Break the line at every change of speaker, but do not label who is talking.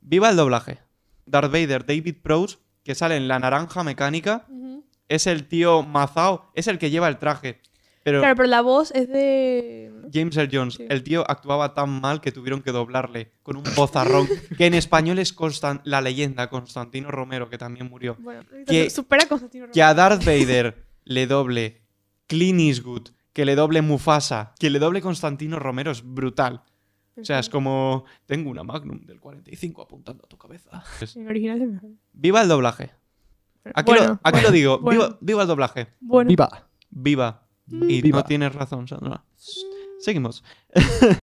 Viva el doblaje. Darth Vader, David Prowse, que sale en La Naranja Mecánica, es el tío Mazao, es el que lleva el traje. Pero pero la voz es de. James Earl Jones. El tío actuaba tan mal que tuvieron que doblarle con un bozarrón. que en español es Constan la leyenda, Constantino Romero, que también murió. que, supera a Constantino Romero. Que a Darth Vader le doble Clint Eastwood, que le doble Mufasa, que le doble Constantino Romero es brutal. O pues sea, es como, tengo una Magnum del 45 apuntando a tu cabeza. Viva el doblaje. Aquí, lo, digo, viva, el doblaje. Viva. Viva. Mm. Y viva. no tienes razón, Sandra. Mm. Seguimos.